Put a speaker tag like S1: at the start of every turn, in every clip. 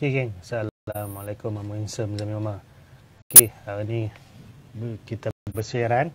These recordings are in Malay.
S1: Okay geng, Assalamualaikum Mama Insem Zami Mama Okay, hari ni hmm, kita bersiaran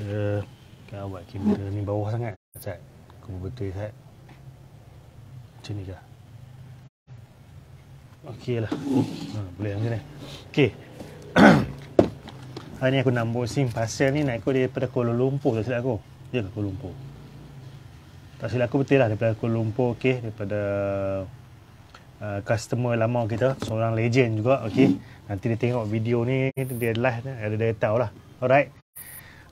S1: uh, Kan awak kamera ni bawah sangat Sat, aku betul Sat Macam ni kah? Okay lah, ha, boleh macam ni Okay Hari ni aku nak buat sim pasal ni nak ikut daripada Kuala Lumpur tak silap aku Ya Kuala Lumpur Tak silap aku betul lah daripada Kuala Lumpur okay Daripada Uh, customer lama kita seorang legend juga okey nanti dia tengok video ni dia live ada dia tahu lah alright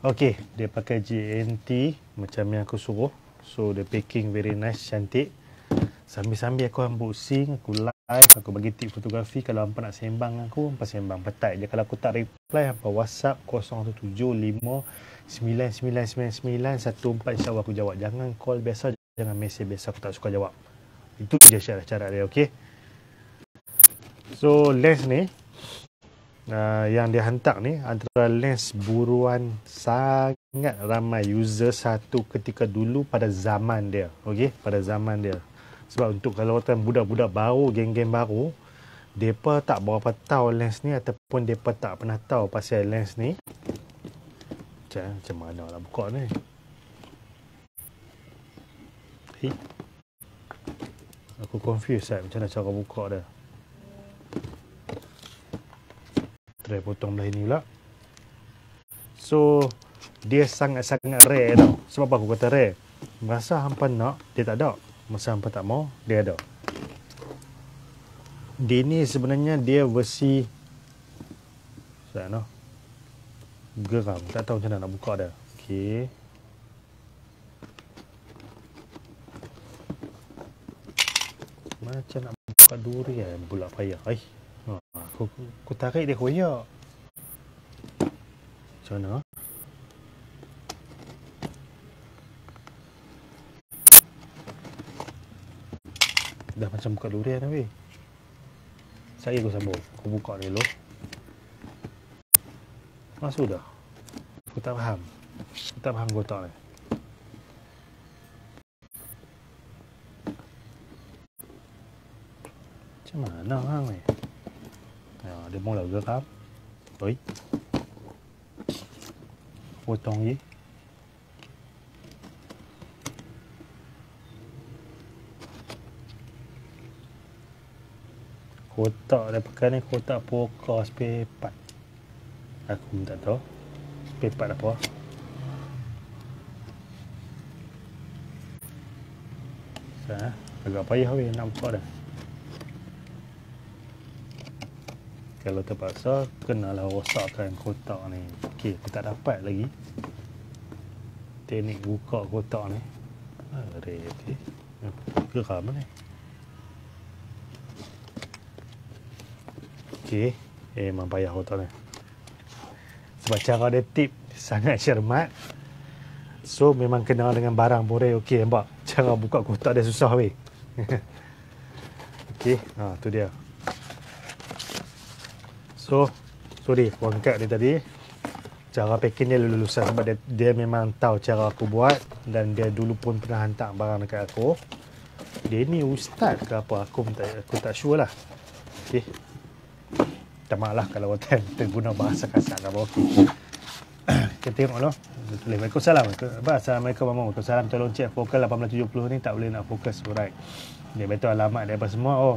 S1: okey dia pakai GNT macam yang aku suruh so the packing very nice cantik sambil-sambil aku unboxing aku live aku bagi tip fotografi kalau hangpa nak sembang dengan aku hangpa sembang petai je kalau aku tak reply hangpa WhatsApp 0175 9999 14 insyaallah aku jawab jangan call biasa jangan message biasa aku tak suka jawab itu je syarat-syarat dia, okey. So, lens ni uh, yang dia hantar ni antara lens buruan sangat ramai user satu ketika dulu pada zaman dia, okey, pada zaman dia. Sebab untuk kalau kata budak-budak baru, geng-geng baru, depa tak berapa tahu lens ni ataupun depa tak pernah tahu pasal lens ni. Macam, macam mana lah buka ni. Hei. Aku confused lah macam mana cara buka dia Try potong belah ni pula So Dia sangat-sangat rare tau Sebab apa aku kata rare Masa hampa nak, dia tak ada Masa hampa tak mau, dia ada Dia ni sebenarnya dia versi Sebab no Geram, tak tahu macam mana nak buka dia Okay Macam nak buka durian pula payah eh. Ha, aku, aku tarik dia koyak. Macam mana? Dah macam buka duri durian habis. Saya aku sambung. Aku buka ni dulu. Masuk dah. Aku tak faham. Aku tak faham kotak ni. Eh. ช่างหมาหน้าห้างเลยเดี๋ยวมองเหลือครับเฮ้ยปวดตรงนี้ kotak ada pakai ni kotak pokok sepepat aku pun tak tahu sepepat apa Ha? Agak payah weh nak dah kalau terpaksa kenalah rosakkan kotak ni ok aku tak dapat lagi teknik buka kotak ni ada okay. geram hmm, ni ok eh, memang payah kotak ni sebab cara dia tip sangat cermat so memang kena dengan barang boleh ok nampak cara buka kotak dia susah weh ok ha, tu dia So, sorry aku angkat dia tadi. Cara packing dia lulusan sebab dia, dia memang tahu cara aku buat dan dia dulu pun pernah hantar barang dekat aku. Dia ni ustaz ke apa aku tak aku tak sure lah. Okey. Tamaklah kalau hotel terguna bahasa kasar apa okey. Kita tengok lah. Boleh. Waalaikumsalam. Apa? Assalamualaikum Mama. Waalaikumsalam. Tolong cek vokal 1870 ni tak boleh nak fokus. Alright. Dia betul alamat dia apa semua. Oh,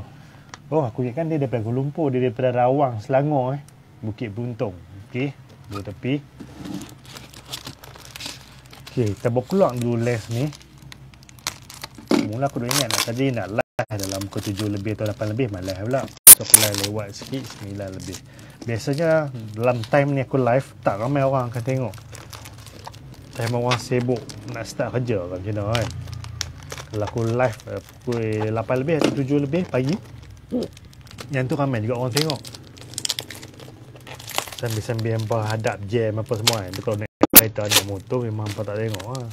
S1: Oh, aku ingatkan dia daripada Kuala Lumpur. Dia daripada Rawang, Selangor eh. Bukit Buntung. Okey, dua tepi. Okey, kita buat keluar dulu les ni. Mula aku dah ingat nak tadi nak live dalam pukul tujuh lebih atau lapan lebih. Malah live pula. So, aku live lewat sikit, sembilan lebih. Biasanya dalam time ni aku live, tak ramai orang akan tengok. Time orang sibuk nak start kerja kan macam mana kan. Kalau aku live eh, pukul 8 lebih atau 7 lebih pagi yang tu ramai juga orang tengok. Sambil-sambil hampa hadap jam apa semua kan. Dia kalau naik kereta naik motor memang hampa tak tengok lah.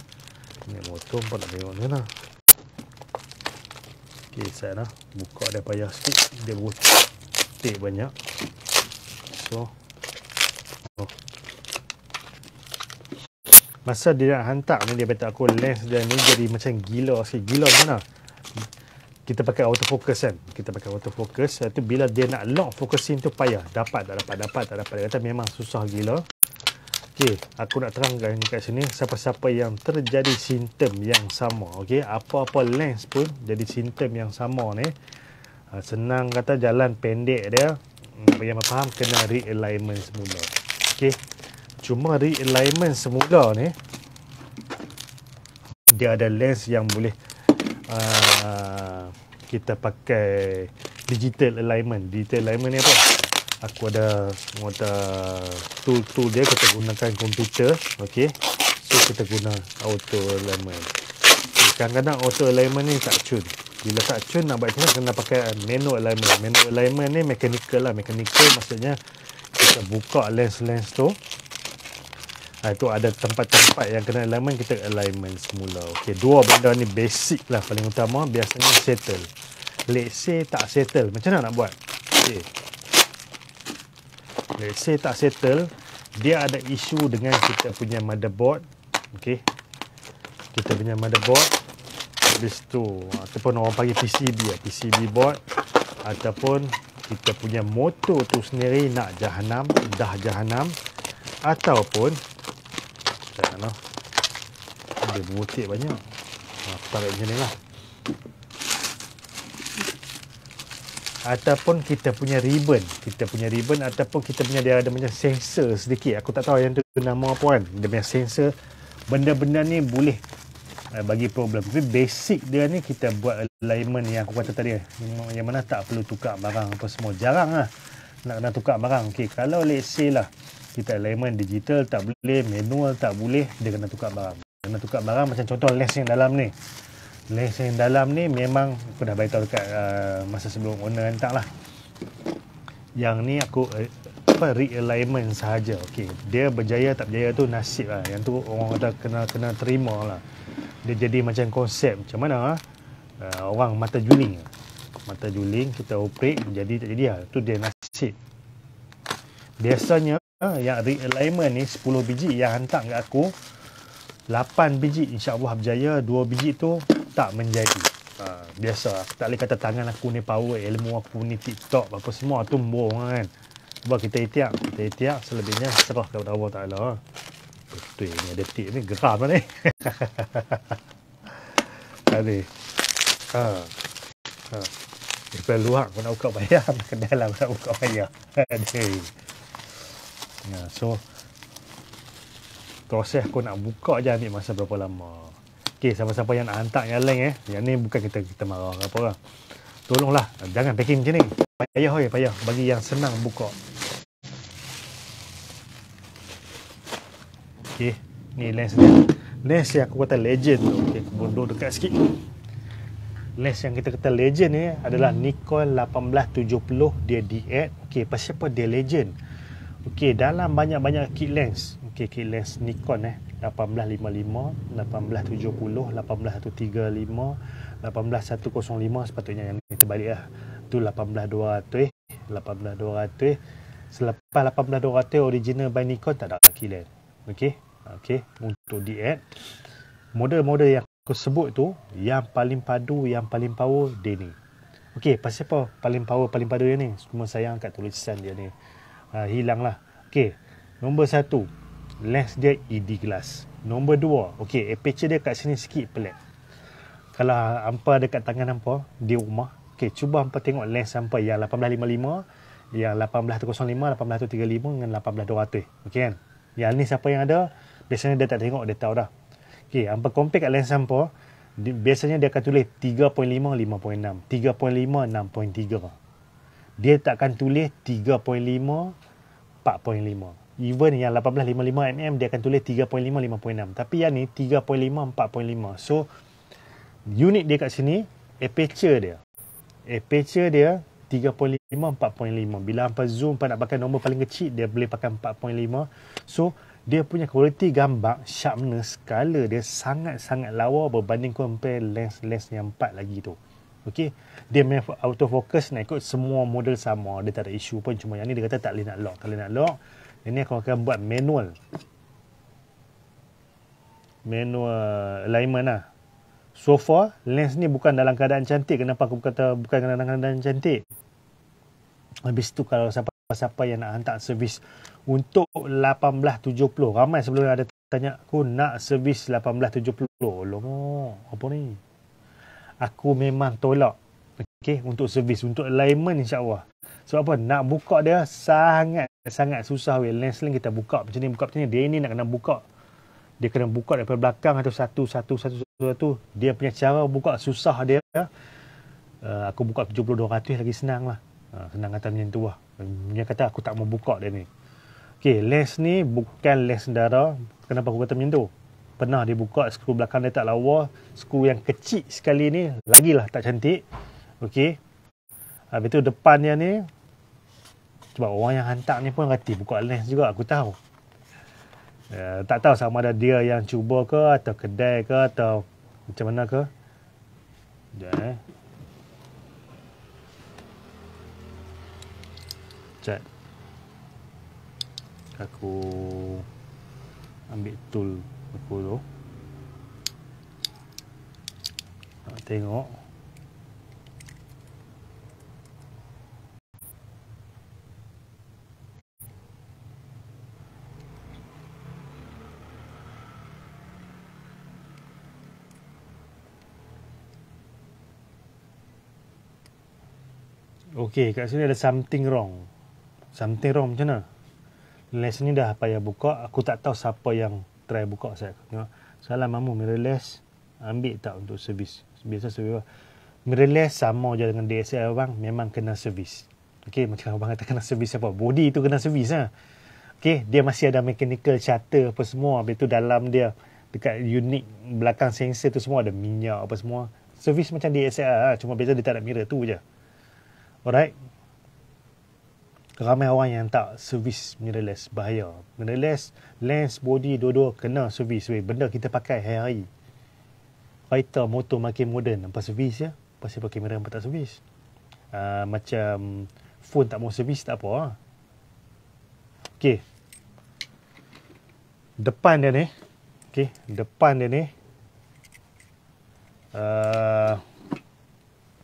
S1: Naik motor hampa tak tengok ni lah. Okay, set lah. Buka dia payah sikit. Dia rotate banyak. So. Oh. Masa dia nak hantar ni dia beritahu aku lens dia ni jadi macam gila sikit. Gila mana? lah kita pakai autofocus kan kita pakai autofocus tu bila dia nak lock focusing tu payah dapat tak dapat dapat tak dapat dia kata memang susah gila Okey, aku nak terangkan kat sini siapa-siapa yang terjadi sintem yang sama. Okey, apa-apa lens pun jadi sintem yang sama ni. Ha, senang kata jalan pendek dia. Bagi yang faham kena realignment semula. Okey. Cuma realignment semula ni dia ada lens yang boleh uh, kita pakai digital alignment. Digital alignment ni apa? Aku ada motor tool-tool dia kita gunakan komputer, okey. So kita guna auto alignment. Eh, kadang-kadang auto alignment ni tak cun. Bila tak cun, nak buat macam kena pakai manual alignment. Manual alignment ni mechanical lah. Mechanical maksudnya kita buka lens-lens tu. Ha, itu ada tempat-tempat yang kena alignment, kita alignment semula. Okey, dua benda ni basic lah paling utama. Biasanya settle. Let's say tak settle. Macam mana nak buat? Okey. Let's say tak settle. Dia ada isu dengan kita punya motherboard. Okey. Kita punya motherboard. Habis tu, ataupun orang panggil PCB lah. PCB board. Ataupun kita punya motor tu sendiri nak jahanam. Dah jahanam. Ataupun tak nak Dia mengutip banyak Haa tarik macam ni lah Ataupun kita punya ribbon Kita punya ribbon Ataupun kita punya Dia ada macam sensor sedikit Aku tak tahu yang tu Nama apa kan Dia punya sensor Benda-benda ni boleh uh, Bagi problem Tapi basic dia ni Kita buat alignment Yang aku kata tadi Yang mana tak perlu Tukar barang apa semua Jarang lah Nak kena tukar barang Okay Kalau let's say lah kita alignment digital tak boleh manual tak boleh dia kena tukar barang kena tukar barang macam contoh les yang dalam ni les yang dalam ni memang aku dah beritahu dekat uh, masa sebelum owner hantar lah yang ni aku eh, apa realignment sahaja okay. dia berjaya tak berjaya tu nasib lah yang tu orang kata kena, kena terima lah dia jadi macam konsep macam mana ah? uh, orang mata juling mata juling kita operate jadi tak jadi lah tu dia nasib biasanya Ha, yang realignment ni 10 biji yang hantar kat aku 8 biji Allah berjaya 2 biji tu tak menjadi ha, biasa aku tak boleh kata tangan aku ni power ilmu aku ni tiktok apa semua tu mbong kan buat kita itiak kita itiak selebihnya serah kepada Allah Ta'ala betul ni ada tip ni geram lah ni tadi ha. ha. Dia perlu aku nak buka bayar. lah aku nak buka bayar. Yeah, so proses aku nak buka je ambil masa berapa lama. Okey, siapa-siapa yang nak hantar yang lain eh. Yang ni bukan kita kita marah ke apa ke. Lah. Tolonglah jangan packing macam ni. Payah oi, payah bagi yang senang buka. Okey, ni lens dia. Lens yang aku kata legend tu. Okey, bodoh dekat sikit. Lens yang kita kata legend ni adalah Nikon 1870 dia D8. Okey, pasal apa dia legend? Okey, dalam banyak-banyak kit lens. Okey, kit lens Nikon eh 1855, 1870, 1835, 18105 sepatutnya yang ni terbalik lah. Tu 1820, eh. 18200 Selepas 1820 original by Nikon tak ada kit lens. Okey. Okey, untuk di add model-model yang aku sebut tu yang paling padu, yang paling power dia ni. Okey, pasal apa? Paling power, paling padu dia ni. Semua sayang kat tulisan dia ni ha, hilang lah. Okay, nombor satu, lens dia ED glass. Nombor dua, okay, aperture dia kat sini sikit pelik. Kalau hampa dekat tangan hampa, dia rumah. Okay, cuba hampa tengok lens hampa yang 1855, yang 1805, 1835 dengan 1800. Okay kan? Yang ni siapa yang ada, biasanya dia tak tengok, dia tahu dah. Okay, hampa compare kat lens hampa, biasanya dia akan tulis 3.5, 5.6. 3.5, 6.3 dia tak akan tulis 3.5 4.5 even yang 18.55 mm dia akan tulis 3.5 5.6 tapi yang ni 3.5 4.5 so unit dia kat sini aperture dia aperture dia 3.5 4.5 bila hampa zoom pada nak pakai nombor paling kecil dia boleh pakai 4.5 so dia punya kualiti gambar sharpness color dia sangat-sangat lawa berbanding compare lens-lens yang 4 lagi tu Okey, dia main autofocus nak ikut semua model sama. Dia tak ada isu pun cuma yang ni dia kata tak boleh nak lock. Kalau nak lock, ini aku akan buat manual. Manual alignment lah. So far, lens ni bukan dalam keadaan cantik. Kenapa aku kata bukan dalam keadaan cantik? Habis tu kalau siapa-siapa yang nak hantar servis untuk 1870. Ramai sebelum ada tanya aku nak servis 1870. Lomo, apa ni? aku memang tolak okay, untuk servis untuk alignment Allah. sebab apa nak buka dia sangat sangat susah weh lens lens kita buka macam ni buka macam ni dia ni nak kena buka dia kena buka daripada belakang atau satu satu satu satu, satu, satu. dia punya cara buka susah dia uh, aku buka 7200 lagi senang lah uh, senang kata macam tu lah dia kata aku tak mau buka dia ni Okay, lens ni bukan lens darah. Kenapa aku kata macam tu? pernah dia buka skru belakang dia tak lawa skru yang kecil sekali ni lagilah tak cantik okey habis tu depannya ni sebab orang yang hantar ni pun reti buka lens juga aku tahu uh, tak tahu sama ada dia yang cuba ke atau kedai ke atau macam mana ke sekejap eh sekejap aku ambil tool 10 nak tengok Okey, kat sini ada something wrong. Something wrong macam mana? Lesson ni dah payah buka. Aku tak tahu siapa yang try buka saya tengok salah mamu mirrorless ambil tak untuk servis biasa servis mirrorless sama je dengan DSLR bang memang kena servis okey macam abang kata kena servis apa body tu kena servis ha okey dia masih ada mechanical shutter apa semua habis tu dalam dia dekat unit belakang sensor tu semua ada minyak apa semua servis macam DSLR ha? cuma beza dia tak ada mirror tu je alright ramai orang yang tak servis mirrorless bahaya mirrorless lens body dua-dua kena servis weh benda kita pakai hari-hari kereta motor makin moden apa servis ya pasal pakai mirror apa tak servis uh, macam phone tak mau servis tak apa ha? okey depan dia ni okey depan dia ni uh,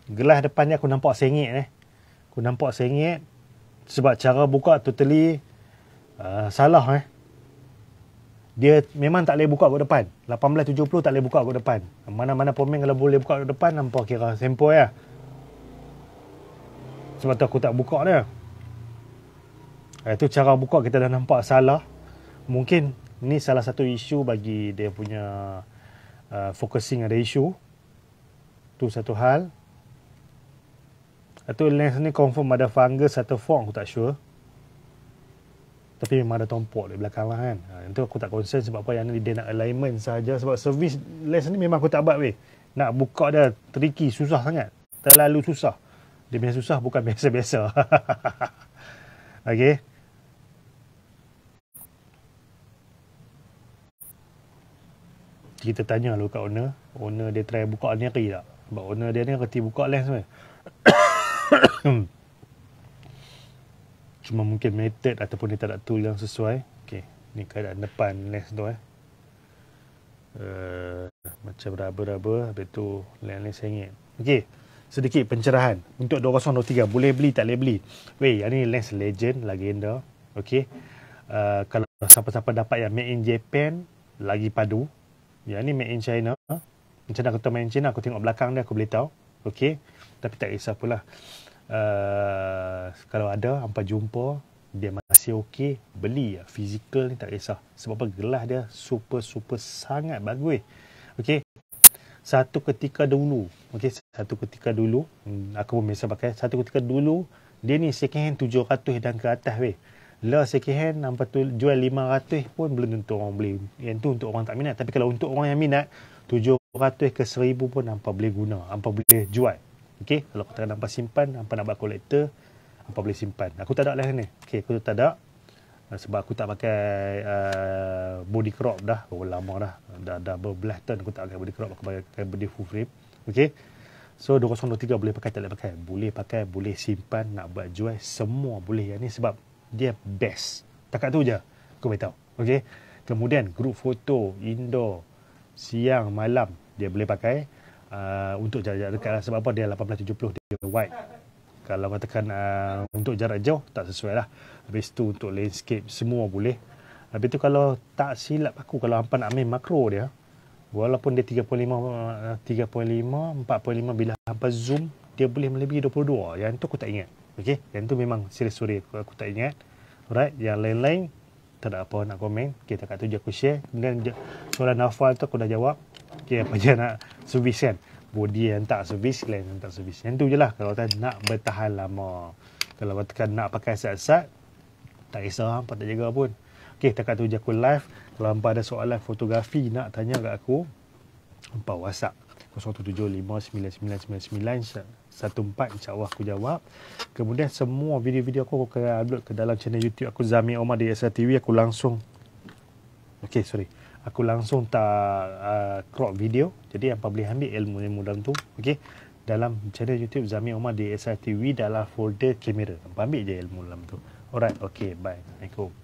S1: gelas depan aku nampak sengit eh. aku nampak sengit sebab cara buka totally uh, salah eh. Dia memang tak boleh buka kat depan. 1870 tak boleh buka kat depan. Mana-mana pemain kalau boleh buka kat depan nampak kira sempoi ya. Sebab tu aku tak buka dia. Itu cara buka kita dah nampak salah. Mungkin ni salah satu isu bagi dia punya uh, focusing ada isu. Tu satu hal. Lepas tu lens ni confirm ada fungus atau fong aku tak sure. Tapi memang ada tompok di belakang lah kan. Ha, itu aku tak concern sebab apa yang ni dia nak alignment saja Sebab servis lens ni memang aku tak buat weh. Nak buka dia tricky, susah sangat. Terlalu susah. Dia punya susah bukan biasa-biasa. okay. Kita tanya lalu kat owner. Owner dia try buka ni tak? Sebab owner dia ni reti buka lens ni. Cuma mungkin method ataupun dia tak ada tool yang sesuai. Okey, ni keadaan depan lens tu eh. Uh, macam raba-raba habis tu lens-lens sengit. Okey. Sedikit pencerahan untuk 2023 boleh beli tak boleh beli. Wei, yang ni lens legend, legenda. Okey. Uh, kalau siapa-siapa dapat yang made in Japan lagi padu. Yang ni made in China. Macam mana aku tahu main China, aku tengok belakang dia aku boleh tahu. Okey. Tapi tak kisah pula uh, kalau ada hampa jumpa dia masih okey beli ya Physical ni tak kisah sebab apa gelas dia super super sangat bagus okey satu ketika dulu okey satu ketika dulu hmm, aku pun biasa pakai satu ketika dulu dia ni second hand 700 dan ke atas weh la second hand nampak tu jual 500 pun belum tentu orang beli yang tu untuk orang tak minat tapi kalau untuk orang yang minat 700 ke 1000 pun nampak boleh guna nampak boleh jual Okey, kalau aku tak nampak simpan, apa nak buat kolektor, apa boleh simpan. Aku tak ada lah ni. Okey, aku tak ada. Ah, sebab aku tak pakai uh, body crop dah. Oh, lama dah. Dah, dah berbelah tahun aku tak pakai body crop. Aku pakai body full grip. Okey. So, 2023 boleh pakai, tak boleh pakai. Boleh pakai, boleh simpan, nak buat jual. Semua boleh yang ni sebab dia best. Takat tu je. Aku tahu. Okey. Kemudian, group foto, indoor, siang, malam. Dia boleh pakai. Uh, untuk jarak dekat lah. sebab apa dia 1870 dia wide kalau katakan uh, untuk jarak jauh tak sesuai lah habis tu untuk landscape semua boleh habis tu kalau tak silap aku kalau hampa nak ambil makro dia walaupun dia 3.5 3.5 4.5 bila hampa zoom dia boleh melebihi 22 yang tu aku tak ingat Okey, yang tu memang serius suri aku, aku tak ingat alright yang lain-lain tak ada apa nak komen kita okay, kat tu je aku share kemudian soalan nafal tu aku dah jawab Okay, apa je nak servis kan? Body yang tak servis, lain yang tak servis. Yang tu je lah kalau kata nak bertahan lama. Kalau katakan nak pakai sat-sat, tak kisah apa lah, tak jaga pun. Okay, takat tu je aku live. Kalau hampa ada soalan fotografi nak tanya kat aku, hampa WhatsApp. 0175999914 insyaAllah aku jawab kemudian semua video-video aku aku akan upload ke dalam channel YouTube aku Zami Omar di SRTV aku langsung ok sorry aku langsung tak uh, crop video jadi apa boleh ambil ilmu yang mudah tu okey dalam channel YouTube Zami Omar di SRTV dalam folder kamera. Ambil je ilmu dalam tu. Alright, okey, bye. Assalamualaikum.